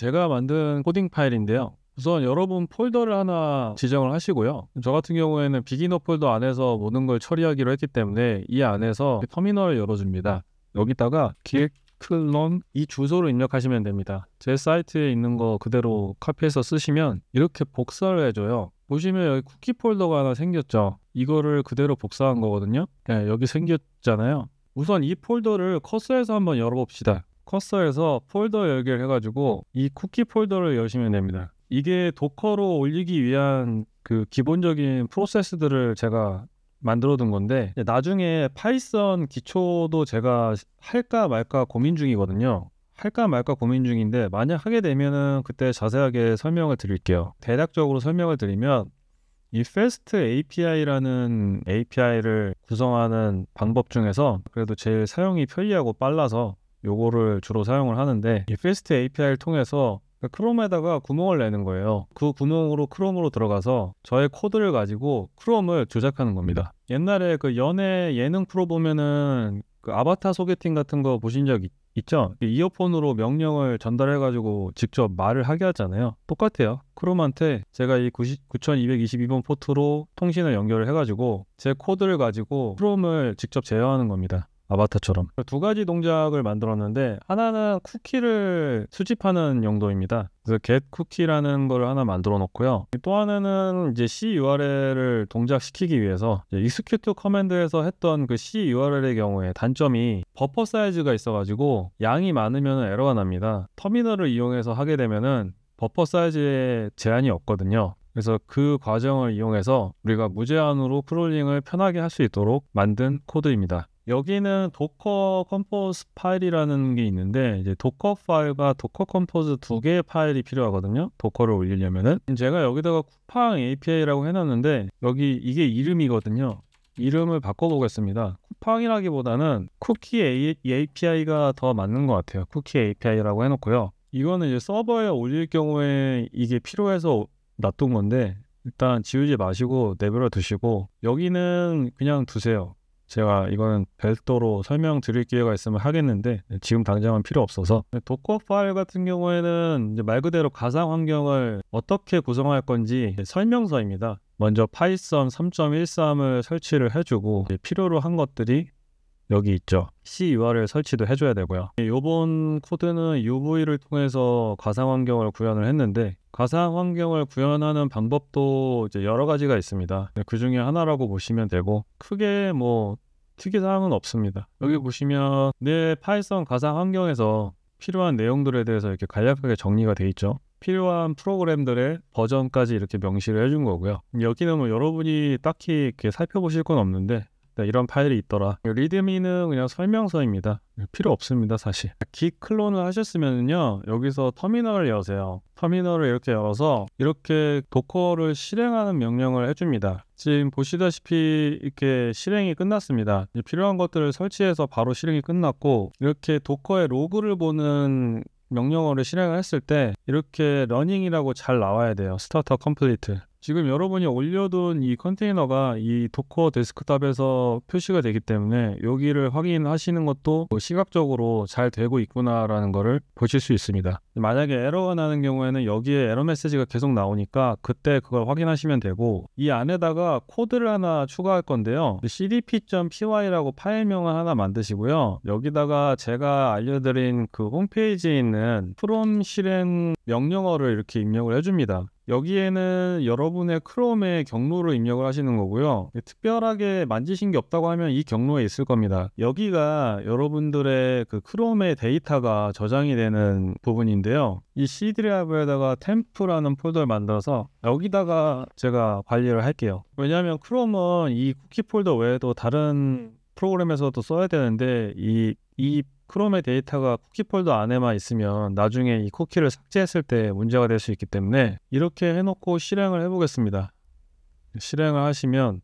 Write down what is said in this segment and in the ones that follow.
제가 만든 코딩 파일인데요. 우선 여러분 폴더를 하나 지정을 하시고요. 저 같은 경우에는 비기너 폴더 안에서 모든 걸 처리하기로 했기 때문에 이 안에서 터미널을 열어줍니다. 여기다가 기획 클론 이 주소를 입력하시면 됩니다. 제 사이트에 있는 거 그대로 카피해서 쓰시면 이렇게 복사를 해줘요. 보시면 여기 쿠키 폴더가 하나 생겼죠. 이거를 그대로 복사한 거거든요. 네, 여기 생겼잖아요. 우선 이 폴더를 커서에서 한번 열어봅시다. 커서에서 폴더 연결해가지고 이 쿠키 폴더를 여시면 됩니다. 이게 도커로 올리기 위한 그 기본적인 프로세스들을 제가 만들어둔 건데 나중에 파이썬 기초도 제가 할까 말까 고민 중이거든요. 할까 말까 고민 중인데 만약 하게 되면은 그때 자세하게 설명을 드릴게요. 대략적으로 설명을 드리면 이 fast API라는 API를 구성하는 방법 중에서 그래도 제일 사용이 편리하고 빨라서 요거를 주로 사용을 하는데 이 필스트 API를 통해서 그러니까 크롬에다가 구멍을 내는 거예요. 그 구멍으로 크롬으로 들어가서 저의 코드를 가지고 크롬을 조작하는 겁니다. 옛날에 그 연애 예능 프로 보면은 그 아바타 소개팅 같은 거 보신 적 있, 죠 그 이어폰으로 명령을 전달해 가지고 직접 말을 하게 하잖아요. 똑같아요. 크롬한테 제가 이 90, 9222번 포트로 통신을 연결을 해 가지고 제 코드를 가지고 크롬을 직접 제어하는 겁니다. 아바타처럼 그 두 가지 동작을 만들었는데 하나는 쿠키를 수집하는 용도입니다. 그래서 get 쿠키라는 걸 하나 만들어 놓고요. 또 하나는 이제 c URL을 동작시키기 위해서 execute 커맨드에서 했던 그 c URL의 경우에 단점이 버퍼 사이즈가 있어가지고 양이 많으면 에러가 납니다. 터미널을 이용해서 하게 되면은 버퍼 사이즈에 제한이 없거든요. 그래서 그 과정을 이용해서 우리가 무제한으로 크롤링을 편하게 할 수 있도록 만든 코드입니다. 여기는 도커 컴포즈 파일이라는 게 있는데 이제 도커 파일과 도커 컴포즈 두 개의 파일이 필요하거든요. 도커를 올리려면은 제가 여기다가 쿠팡 API라고 해놨는데 여기 이게 이름이거든요. 이름을 바꿔보겠습니다. 쿠팡이라기보다는 쿠키 API가 더 맞는 것 같아요. 쿠키 API라고 해놓고요. 이거는 이제 서버에 올릴 경우에 이게 필요해서 놔둔 건데 일단 지우지 마시고 내버려 두시고 여기는 그냥 두세요. 제가 이거는 별도로 설명드릴 기회가 있으면 하겠는데 지금 당장은 필요 없어서 도커 파일 같은 경우에는 말 그대로 가상 환경을 어떻게 구성할 건지 설명서입니다. 먼저 파이썬 3.13을 설치를 해주고 필요로 한 것들이 여기 있죠. C URL 설치도 해줘야 되고요. 이번 코드는 UV를 통해서 가상 환경을 구현을 했는데 가상 환경을 구현하는 방법도 이제 여러 가지가 있습니다. 그 중에 하나라고 보시면 되고 크게 뭐 특이사항은 없습니다. 여기 보시면 내 파이썬 가상 환경에서 필요한 내용들에 대해서 이렇게 간략하게 정리가 돼 있죠. 필요한 프로그램들의 버전까지 이렇게 명시를 해 준 거고요. 여기는 뭐 여러분이 딱히 이렇게 살펴보실 건 없는데 자, 그러니까 이런 파일이 있더라. 리드미는 그냥 설명서입니다. 필요 없습니다, 사실. g 클론을 하셨으면요, 여기서 터미널을 여세요. 터미널을 이렇게 열어서 이렇게 도커를 실행하는 명령을 해줍니다. 지금 보시다시피 이렇게 실행이 끝났습니다. 필요한 것들을 설치해서 바로 실행이 끝났고 이렇게 도커의 로그를 보는 명령어를 실행을 했을 때 이렇게 러닝이라고 잘 나와야 돼요. 스타터 컴플리트. 지금 여러분이 올려둔 이 컨테이너가 이 도커 데스크탑에서 표시가 되기 때문에 여기를 확인하시는 것도 뭐 시각적으로 잘 되고 있구나라는 것을 보실 수 있습니다. 만약에 에러가 나는 경우에는 여기에 에러 메시지가 계속 나오니까 그때 그걸 확인하시면 되고 이 안에다가 코드를 하나 추가할 건데요. cdp.py라고 파일명을 하나 만드시고요. 여기다가 제가 알려드린 그 홈페이지에 있는 프롬 실행 명령어를 이렇게 입력을 해줍니다. 여기에는 여러분의 크롬의 경로를 입력을 하시는 거고요. 특별하게 만지신 게 없다고 하면 이 경로에 있을 겁니다. 여기가 여러분들의 그 크롬의 데이터가 저장이 되는 부분인데요. 이 C 드라브에다가 템프라는 폴더를 만들어서 여기다가 제가 관리를 할게요. 왜냐하면 크롬은 이 쿠키 폴더 외에도 다른 프로그램에서도 써야 되는데 이, 이 크롬의 데이터가 쿠키 폴더 안에만 있으면 나중에 이 쿠키를 삭제했을 때 문제가 될 수 있기 때문에 이렇게 해놓고 실행을 해보겠습니다. 실행을 하시면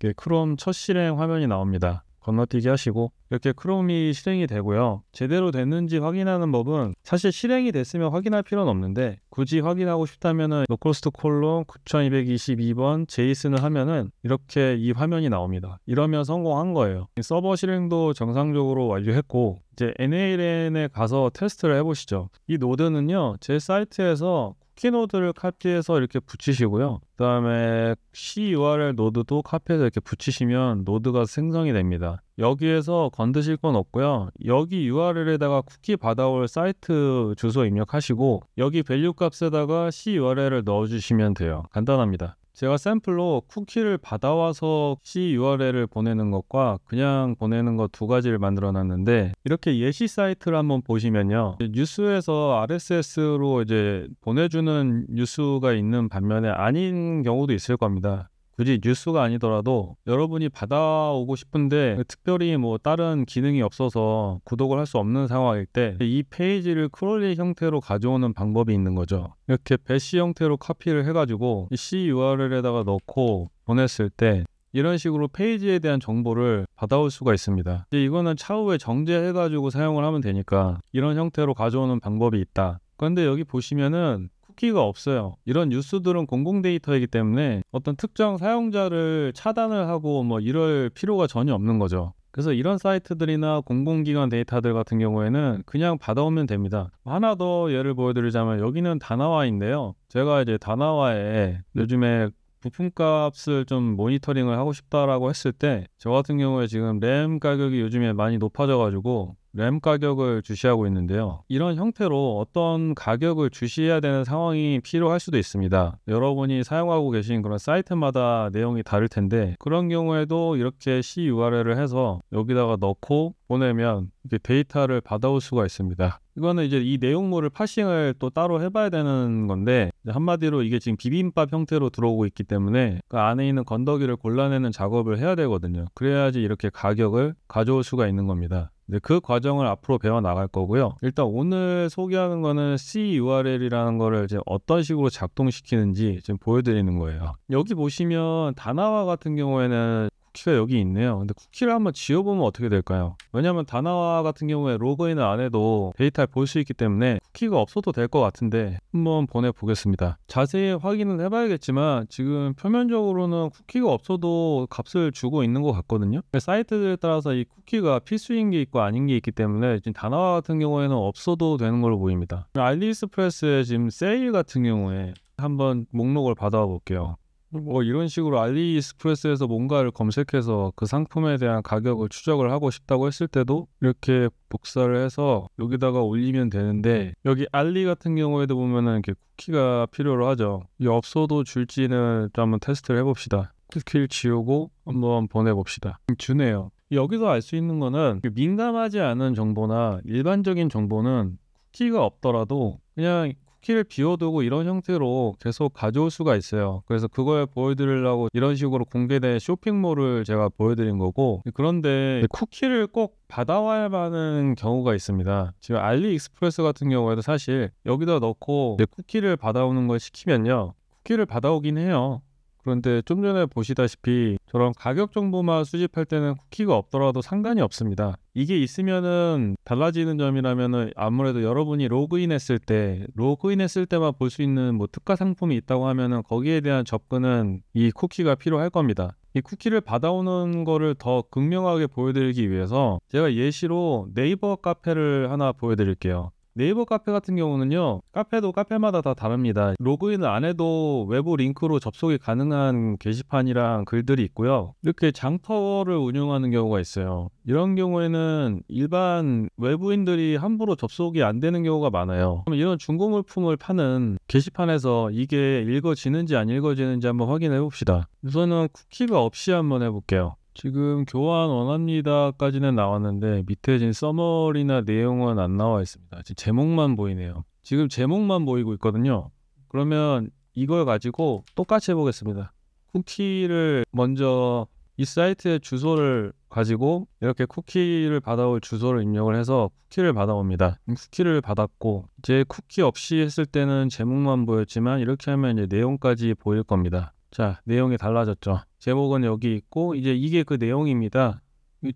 그 크롬 첫 실행 화면이 나옵니다. 건너뛰기 하시고 이렇게 크롬이 실행이 되고요. 제대로 됐는지 확인하는 법은 사실 실행이 됐으면 확인할 필요는 없는데 굳이 확인하고 싶다면은 노코스트 콜론 9222번 제이슨을 하면은 이렇게 이 화면이 나옵니다. 이러면 성공한 거예요. 서버 실행도 정상적으로 완료했고 이제 NALN에 가서 테스트를 해보시죠. 이 노드는요, 제 사이트에서 키노드를 카피해서 이렇게 붙이시고요. 그다음에 C URL 노드도 카피해서 이렇게 붙이시면 노드가 생성이 됩니다. 여기에서 건드실 건 없고요. 여기 URL에다가 쿠키 받아올 사이트 주소 입력하시고 여기 밸류 값에다가 C URL을 넣어주시면 돼요. 간단합니다. 제가 샘플로 쿠키를 받아와서 C URL을 보내는 것과 그냥 보내는 것 두 가지를 만들어 놨는데 이렇게 예시 사이트를 한번 보시면요. 뉴스에서 RSS로 이제 보내주는 뉴스가 있는 반면에 아닌 경우도 있을 겁니다. 굳이 뉴스가 아니더라도 여러분이 받아오고 싶은데 특별히 뭐 다른 기능이 없어서 구독을 할 수 없는 상황일 때 이 페이지를 크롤링 형태로 가져오는 방법이 있는 거죠. 이렇게 배시 형태로 카피를 해가지고 C URL에다가 넣고 보냈을 때 이런 식으로 페이지에 대한 정보를 받아올 수가 있습니다. 이거는 차후에 정제해가지고 사용을 하면 되니까 이런 형태로 가져오는 방법이 있다. 그런데 여기 보시면은 쿠키가 없어요. 이런 뉴스들은 공공 데이터이기 때문에 어떤 특정 사용자를 차단을 하고 뭐 이럴 필요가 전혀 없는 거죠. 그래서 이런 사이트들이나 공공기관 데이터들 같은 경우에는 그냥 받아오면 됩니다. 하나 더 예를 보여드리자면 여기는 다나와인데요. 제가 이제 다나와에 요즘에 부품값을 좀 모니터링을 하고 싶다라고 했을 때 저 같은 경우에 지금 램 가격이 요즘에 많이 높아져 가지고 램 가격을 주시하고 있는데요. 이런 형태로 어떤 가격을 주시해야 되는 상황이 필요할 수도 있습니다. 여러분이 사용하고 계신 그런 사이트마다 내용이 다를 텐데 그런 경우에도 이렇게 C URL을 해서 여기다가 넣고 보내면 이렇게 데이터를 받아올 수가 있습니다. 이거는 이제 이 내용물을 파싱을 또 따로 해봐야 되는 건데 한마디로 이게 지금 비빔밥 형태로 들어오고 있기 때문에 그 안에 있는 건더기를 골라내는 작업을 해야 되거든요. 그래야지 이렇게 가격을 가져올 수가 있는 겁니다. 이그 과정을 앞으로 배워 나갈 거고요. 일단 오늘 소개하는 거는 CURL이라는 거를 이제 어떤 식으로 작동시키는지 지금 보여드리는 거예요. 여기 보시면 단어와 같은 경우에는 쿠키가 여기 있네요. 근데 쿠키를 한번 지워보면 어떻게 될까요? 왜냐면 다나와 같은 경우에 로그인을 안 해도 데이터를 볼 수 있기 때문에 쿠키가 없어도 될 것 같은데 한번 보내보겠습니다. 자세히 확인을 해봐야겠지만 지금 표면적으로는 쿠키가 없어도 값을 주고 있는 것 같거든요. 사이트에 들 따라서 이 쿠키가 필수인 게 있고 아닌 게 있기 때문에 지금 다나와 같은 경우에는 없어도 되는 걸로 보입니다. 알리스프레스의 지금 세일 같은 경우에 한번 목록을 받아 볼게요. 뭐 이런 식으로 알리익스프레스에서 뭔가를 검색해서 그 상품에 대한 가격을 추적을 하고 싶다고 했을 때도 이렇게 복사를 해서 여기다가 올리면 되는데 여기 알리 같은 경우에도 보면은 이렇게 쿠키가 필요로 하죠. 이 없어도 줄지는 한번 테스트를 해봅시다. 쿠키를 지우고 한번 보내봅시다. 주네요. 여기서 알 수 있는 거는 민감하지 않은 정보나 일반적인 정보는 쿠키가 없더라도 그냥 쿠키를 비워두고 이런 형태로 계속 가져올 수가 있어요. 그래서 그걸 보여드리려고 이런 식으로 공개된 쇼핑몰을 제가 보여드린 거고 그런데 쿠키를 꼭받아와야 하는 경우가 있습니다. 지금 알리익스프레스 같은 경우에도 사실 여기다 넣고 쿠키를 받아오는 걸 시키면요. 쿠키를 받아오긴 해요. 그런데 좀 전에 보시다시피 저런 가격 정보만 수집할 때는 쿠키가 없더라도 상관이 없습니다. 이게 있으면은 달라지는 점이라면은 아무래도 여러분이 로그인했을 때 로그인했을 때만 볼 수 있는 뭐 특가 상품이 있다고 하면은 거기에 대한 접근은 이 쿠키가 필요할 겁니다. 이 쿠키를 받아오는 거를 더 극명하게 보여드리기 위해서 제가 예시로 네이버 카페를 하나 보여드릴게요. 네이버 카페 같은 경우는요 카페도 카페마다 다 다릅니다 로그인을 안 해도 외부 링크로 접속이 가능한 게시판이랑 글들이 있고요 이렇게 장터를 운영하는 경우가 있어요 이런 경우에는 일반 외부인들이 함부로 접속이 안 되는 경우가 많아요 이런 중고 물품을 파는 게시판에서 이게 읽어지는지 안 읽어지는지 한번 확인해 봅시다 우선은 쿠키가 없이 한번 해볼게요 지금 교환 원합니다까지는 나왔는데 밑에 지금 서머리나 내용은 안 나와 있습니다. 지금 제목만 보이네요. 지금 제목만 보이고 있거든요. 그러면 이걸 가지고 똑같이 해보겠습니다. 쿠키를 먼저 이 사이트의 주소를 가지고 이렇게 쿠키를 받아올 주소를 입력을 해서 쿠키를 받아옵니다. 쿠키를 받았고 이제 쿠키 없이 했을 때는 제목만 보였지만 이렇게 하면 이제 내용까지 보일 겁니다. 자, 내용이 달라졌죠. 제목은 여기 있고 이제 이게 그 내용입니다.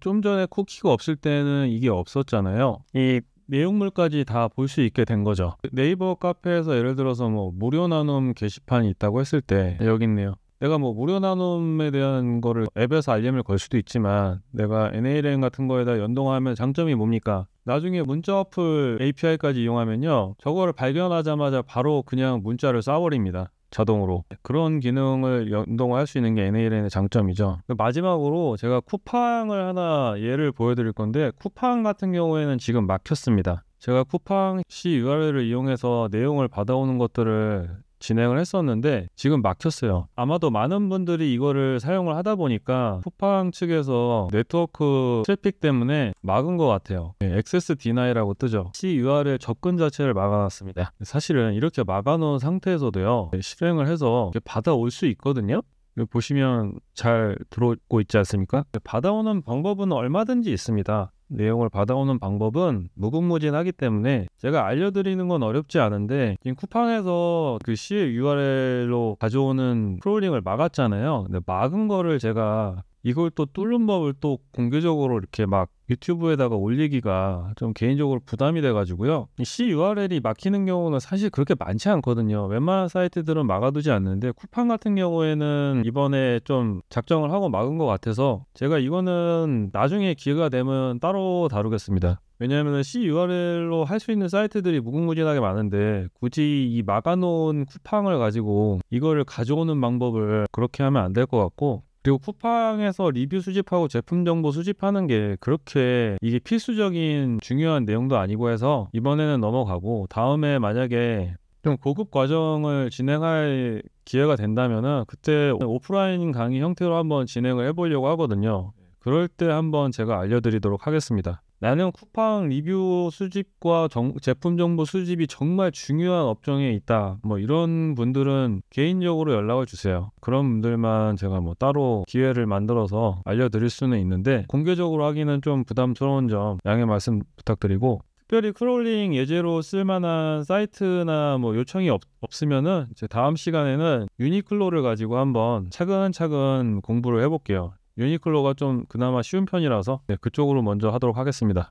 좀 전에 쿠키가 없을 때는 이게 없었잖아요. 이 내용물까지 다 볼 수 있게 된 거죠. 네이버 카페에서 예를 들어서 뭐 무료 나눔 게시판이 있다고 했을 때 여기 있네요. 내가 뭐 무료 나눔에 대한 거를 앱에서 알림을 걸 수도 있지만 내가 n l m 같은 거에다 연동하면 장점이 뭡니까? 나중에 문자 어플 API까지 이용하면요. 저거를 발견하자마자 바로 그냥 문자를 쏴버립니다. 자동으로 그런 기능을 연동할 수 있는 게 NALN의 장점이죠. 그 마지막으로 제가 쿠팡을 하나 예를 보여드릴 건데 쿠팡 같은 경우에는 지금 막혔습니다. 제가 쿠팡 C URL을 이용해서 내용을 받아오는 것들을 진행을 했었는데 지금 막혔어요. 아마도 많은 분들이 이거를 사용을 하다 보니까 쿠팡 측에서 네트워크 트래픽 때문에 막은 것 같아요. 액세스 네, 디나이라고 뜨죠. CURL 접근 자체를 막아놨습니다. 사실은 이렇게 막아놓은 상태에서도요 네, 실행을 해서 받아올 수 있거든요. 보시면 잘 들어오고 있지 않습니까? 네, 받아오는 방법은 얼마든지 있습니다. 내용을 받아오는 방법은 무궁무진하기 때문에 제가 알려드리는 건 어렵지 않은데 지금 쿠팡에서 그 C의 URL로 가져오는 프롤링을 막았잖아요. 근데 막은 거를 제가 이걸 또 뚫는 법을 또 공개적으로 이렇게 막 유튜브에다가 올리기가 좀 개인적으로 부담이 돼가지고요. C URL이 막히는 경우는 사실 그렇게 많지 않거든요. 웬만한 사이트들은 막아두지 않는데 쿠팡 같은 경우에는 이번에 좀 작정을 하고 막은 것 같아서 제가 이거는 나중에 기회가 되면 따로 다루겠습니다. 왜냐하면 C URL로 할 수 있는 사이트들이 무궁무진하게 많은데 굳이 이 막아놓은 쿠팡을 가지고 이거를 가져오는 방법을 그렇게 하면 안 될 것 같고 그리고 쿠팡에서 리뷰 수집하고 제품 정보 수집하는 게 그렇게 이게 필수적인 중요한 내용도 아니고 해서 이번에는 넘어가고 다음에 만약에 좀 고급 과정을 진행할 기회가 된다면 그때 오프라인 강의 형태로 한번 진행을 해보려고 하거든요. 그럴 때 한번 제가 알려드리도록 하겠습니다. 나는 쿠팡 리뷰 수집과 정, 제품 정보 수집이 정말 중요한 업종에 있다. 뭐 이런 분들은 개인적으로 연락을 주세요. 그런 분들만 제가 뭐 따로 기회를 만들어서 알려드릴 수는 있는데 공개적으로 하기는 좀 부담스러운 점 양해 말씀 부탁드리고 특별히 크롤링 예제로 쓸만한 사이트나 뭐 요청이 없, 없으면은 이제 다음 시간에는 유니클로를 가지고 한번 차근차근 공부를 해볼게요. 유니클로가 좀 그나마 쉬운 편이라서 네, 그쪽으로 먼저 하도록 하겠습니다.